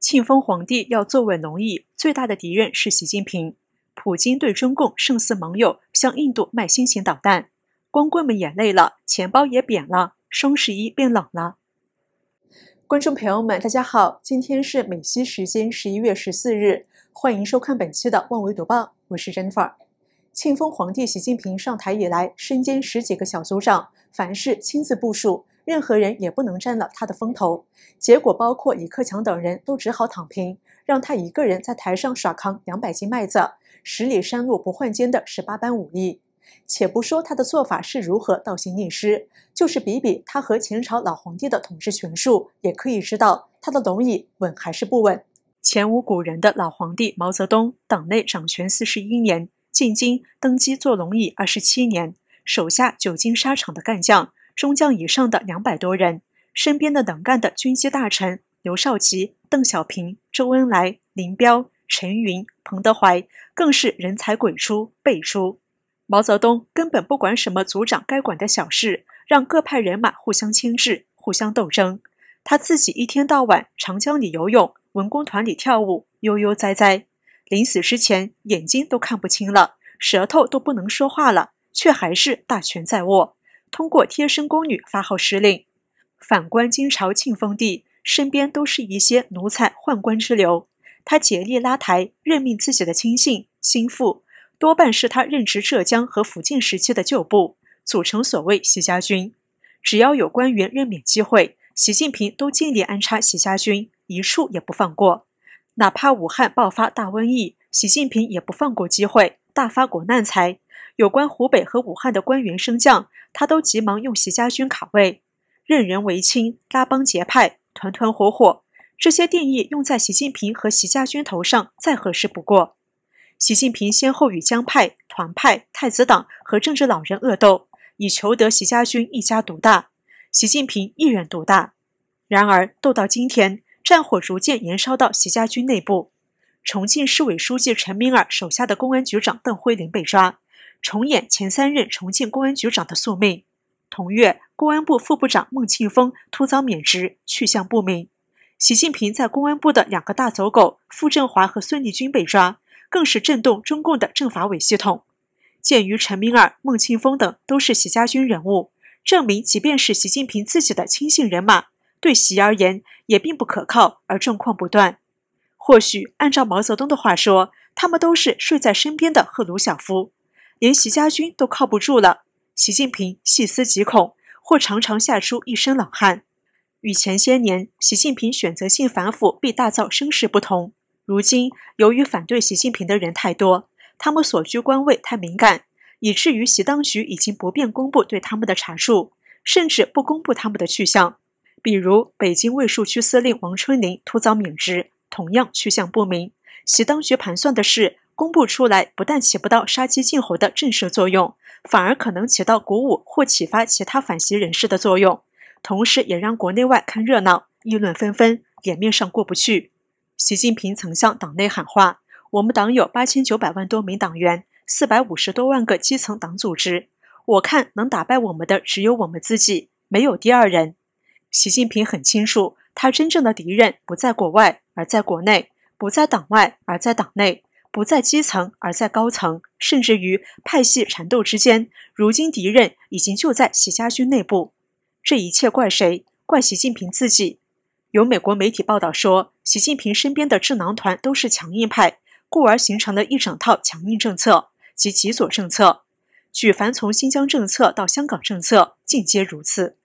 庆丰皇帝要坐稳龙椅，最大的敌人是习近平。普京对中共胜似盟友，向印度卖新型导弹。光棍们也累了，钱包也扁了，双十一变冷了。观众朋友们，大家好，今天是美西时间十一月十四日，欢迎收看本期的《万维读报》，我是 Jennifer。庆丰皇帝习近平上台以来，身兼十几个小组长，凡事亲自部署，任何人也不能占了他的风头。结果，包括李克强等人都只好躺平，让他一个人在台上耍扛两百斤麦子、十里山路不换肩的十八般武艺。且不说他的做法是如何倒行逆施，就是比比他和前朝老皇帝的统治权术，也可以知道他的龙椅稳还是不稳。前无古人的老皇帝毛泽东，党内掌权四十一年。进京登基坐龙椅二十七年，手下久经沙场的干将、中将以上的两百多人，身边的能干的军机大臣刘少奇、邓小平、周恩来、林彪、陈云、彭德怀，更是人才辈出。毛泽东根本不管什么组长该管的小事，让各派人马互相牵制、互相斗争。他自己一天到晚长江里游泳，文工团里跳舞，悠悠哉哉。临死之前，眼睛都看不清了，舌头都不能说话了，却还是大权在握，通过贴身宫女发号施令。反观金朝庆丰帝，身边都是一些奴才、宦官之流，他竭力拉抬，任命自己的亲信、心腹，多半是他任职浙江和福建时期的旧部，组成所谓习家军。只要有官员任免机会，习近平都尽力安插习家军，一处也不放过。哪怕武汉爆发大瘟疫，习近平也不放过机会，大发国难财。有关湖北和武汉的官员升降，他都急忙用习家军卡位，任人唯亲，拉帮结派，团团伙伙。这些定义用在习近平和习家军头上再合适不过。习近平先后与江派、团派、太子党和政治老人恶斗，以求得习家军一家独大，习近平一人独大。然而，斗到今天。战火逐渐延烧到习家军内部，重庆市委书记陈明尔手下的公安局长邓辉林被抓，重演前三任重庆公安局长的宿命。同月，公安部副部长孟庆峰突遭免职，去向不明。习近平在公安部的两个大走狗傅政华和孙立军被抓，更是震动中共的政法委系统。鉴于陈明尔、孟庆峰等都是习家军人物，证明即便是习近平自己的亲信人马，对习而言。也并不可靠，而状况不断。或许按照毛泽东的话说，他们都是睡在身边的赫鲁晓夫，连徐家军都靠不住了。习近平细思极恐，或常常吓出一身冷汗。与前些年习近平选择性反腐、必大造声势不同，如今由于反对习近平的人太多，他们所居官位太敏感，以至于习当局已经不便公布对他们的查处，甚至不公布他们的去向。比如，北京卫戍区司令王春林突遭免职，同样去向不明。习当局盘算的是，公布出来不但起不到杀鸡儆猴的震慑作用，反而可能起到鼓舞或启发其他反习人士的作用，同时也让国内外看热闹、议论纷纷，脸面上过不去。习近平曾向党内喊话：“我们党有八千九百多名党员，四百五十多万个基层党组织，我看能打败我们的只有我们自己，没有第二人。”习近平很清楚，他真正的敌人不在国外，而在国内；不在党外，而在党内；不在基层，而在高层。甚至于派系缠斗之间，如今敌人已经就在习家军内部。这一切怪谁？怪习近平自己。有美国媒体报道说，习近平身边的智囊团都是强硬派，故而形成了一整套强硬政策及其所政策。举凡从新疆政策到香港政策，尽皆如此。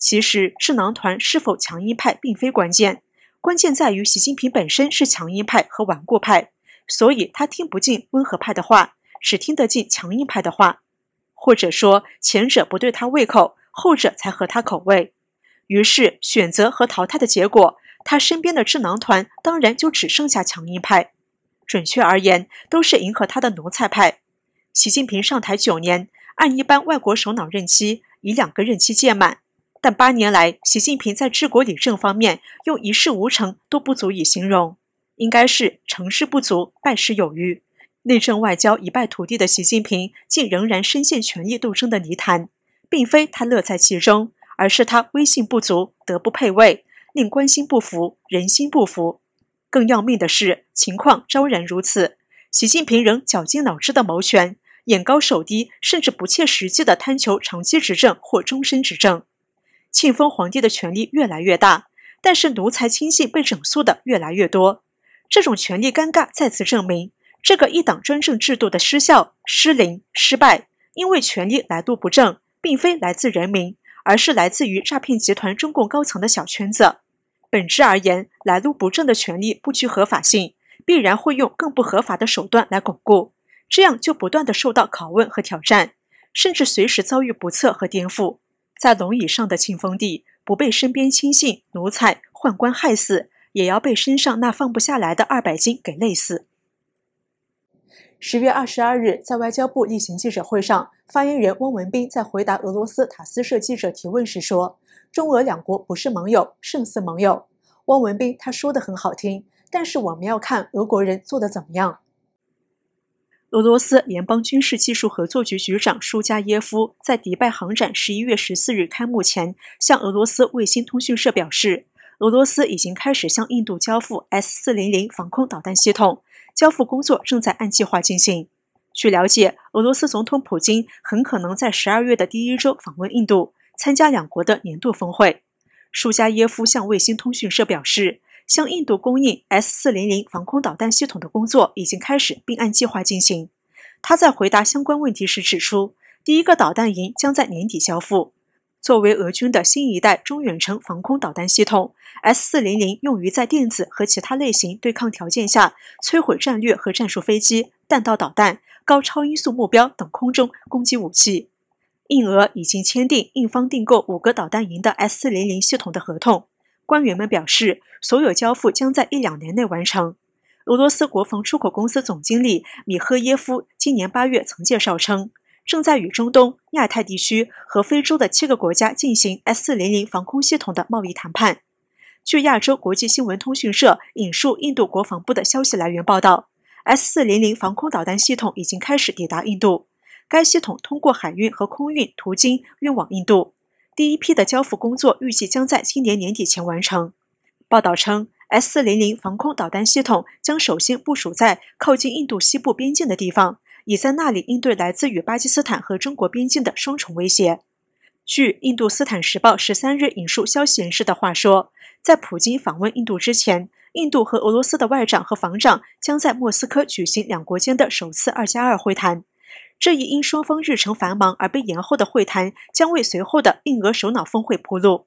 其实，智囊团是否强硬派并非关键，关键在于习近平本身是强硬派和顽固派，所以他听不进温和派的话，只听得进强硬派的话。或者说，前者不对他胃口，后者才合他口味。于是，选择和淘汰的结果，他身边的智囊团当然就只剩下强硬派。准确而言，都是迎合他的奴才派。习近平上台九年，按一般外国首脑任期，以两个任期届满。但八年来，习近平在治国理政方面用一事无成都不足以形容，应该是成事不足，败事有余。内政外交一败涂地的习近平，竟仍然深陷权力斗争的泥潭，并非他乐在其中，而是他威信不足，德不配位，令官心不服，人心不服。更要命的是，情况昭然如此，习近平仍绞尽脑汁的谋权，眼高手低，甚至不切实际的贪求长期执政或终身执政。庆丰皇帝的权力越来越大，但是奴才亲信被整肃的越来越多。这种权力尴尬再次证明，这个一党专政制度的失效、失灵、失败，因为权力来路不正，并非来自人民，而是来自于诈骗集团、中共高层的小圈子。本质而言，来路不正的权力不具合法性，必然会用更不合法的手段来巩固，这样就不断的受到拷问和挑战，甚至随时遭遇不测和颠覆。在龙椅上的庆丰帝，不被身边亲信、奴才、宦官害死，也要被身上那放不下来的二百斤给累死。十月二十二日，在外交部例行记者会上，发言人汪文斌在回答俄罗斯塔斯社记者提问时说：“中俄两国不是盟友，胜似盟友。”汪文斌他说的很好听，但是我们要看俄国人做的怎么样。俄罗斯联邦军事技术合作局局长舒加耶夫在迪拜航展十一月十四日开幕前，向俄罗斯卫星通讯社表示，俄罗斯已经开始向印度交付 S 四零零防空导弹系统，交付工作正在按计划进行。据了解，俄罗斯总统普京很可能在十二月的第一周访问印度，参加两国的年度峰会。舒加耶夫向卫星通讯社表示。向印度供应 S 四零零防空导弹系统的工作已经开始，并按计划进行。他在回答相关问题时指出，第一个导弹营将在年底交付。作为俄军的新一代中远程防空导弹系统，S 四零零用于在电子和其他类型对抗条件下摧毁战略和战术飞机、弹道导弹、高超音速目标等空中攻击武器。印俄已经签订印方订购五个导弹营的 S 四零零系统的合同。官员们表示。所有交付将在一两年内完成。俄罗斯国防出口公司总经理米赫耶夫今年八月曾介绍称，正在与中东、亚太地区和非洲的七个国家进行 S-400 防空系统的贸易谈判。据亚洲国际新闻通讯社引述印度国防部的消息来源报道，S-400 防空导弹系统已经开始抵达印度。该系统通过海运和空运途径运往印度，第一批的交付工作预计将在今年年底前完成。报道称，S 四零零防空导弹系统将首先部署在靠近印度西部边境的地方，以在那里应对来自与巴基斯坦和中国边境的双重威胁。据印度《斯坦时报》十三日引述消息人士的话说，在普京访问印度之前，印度和俄罗斯的外长和防长将在莫斯科举行两国间的首次二加二会谈。这一因双方日程繁忙而被延后的会谈，将为随后的印俄首脑峰会铺路。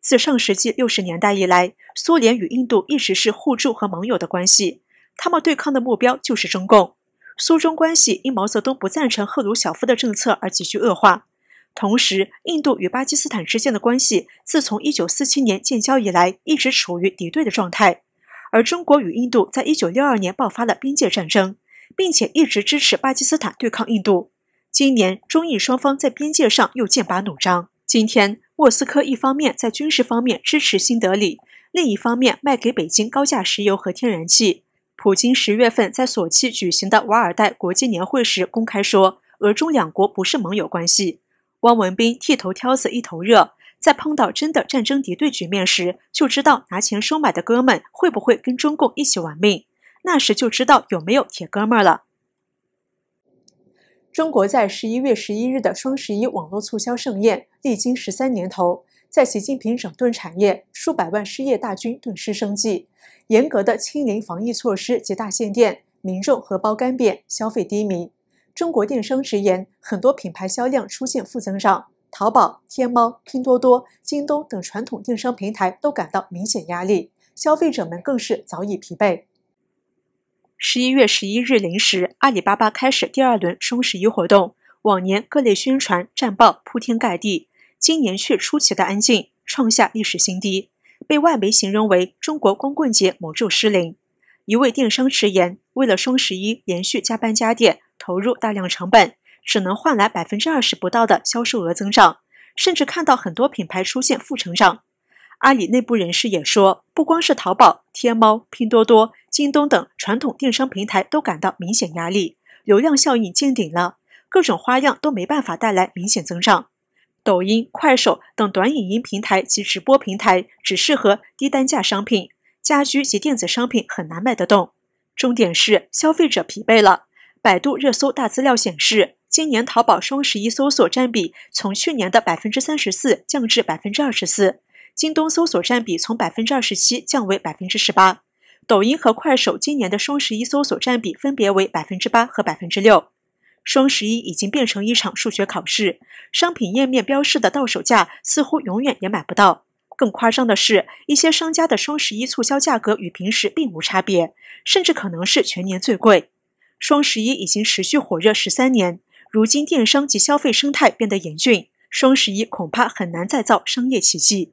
自上世纪六十年代以来，苏联与印度一直是互助和盟友的关系。他们对抗的目标就是中共。苏中关系因毛泽东不赞成赫鲁晓夫的政策而急剧恶化。同时，印度与巴基斯坦之间的关系自从一九四七年建交以来一直处于敌对的状态。而中国与印度在一九六二年爆发了边界战争，并且一直支持巴基斯坦对抗印度。今年，中印双方在边界上又剑拔弩张。今天，莫斯科一方面在军事方面支持新德里，另一方面卖给北京高价石油和天然气。普京十月份在索契举行的瓦尔代国际年会时公开说，俄中两国不是盟友关系。汪文斌剃头挑子一头热，在碰到真的战争敌对局面时，就知道拿钱收买的哥们会不会跟中共一起玩命，那时就知道有没有铁哥们了。中国在十一月十一日的双十一网络促销盛宴，历经十三年头，在习近平整顿产业，数百万失业大军顿失生计，严格的清零防疫措施及大限店，民众荷包干瘪，消费低迷。中国电商直言，很多品牌销量出现负增长，淘宝、天猫、拼多多、京东等传统电商平台都感到明显压力，消费者们更是早已疲惫。十一月十一日零时，阿里巴巴开始第二轮双十一活动。往年各类宣传战报铺天盖地，今年却出奇的安静，创下历史新低，被外媒形容为“中国光棍节魔咒失灵”。一位电商直言，为了双十一，连续加班加点，投入大量成本，只能换来百分之二十不到的销售额增长，甚至看到很多品牌出现负成长。阿里内部人士也说，不光是淘宝、天猫、拼多多、京东等传统电商平台都感到明显压力，流量效应见顶了，各种花样都没办法带来明显增长。抖音、快手等短影音平台及直播平台只适合低单价商品，家居及电子商品很难卖得动。重点是消费者疲惫了。百度热搜大资料显示，今年淘宝双十一搜索占比从去年的百分之三十四降至百分之二十四。京东搜索占比从百分之二十七降为百分之十八，抖音和快手今年的双十一搜索占比分别为百分之八和百分之六。双十一已经变成一场数学考试，商品页面标示的到手价似乎永远也买不到。更夸张的是，一些商家的双十一促销价格与平时并无差别，甚至可能是全年最贵。双十一已经持续火热十三年，如今电商及消费生态变得严峻，双十一恐怕很难再造商业奇迹。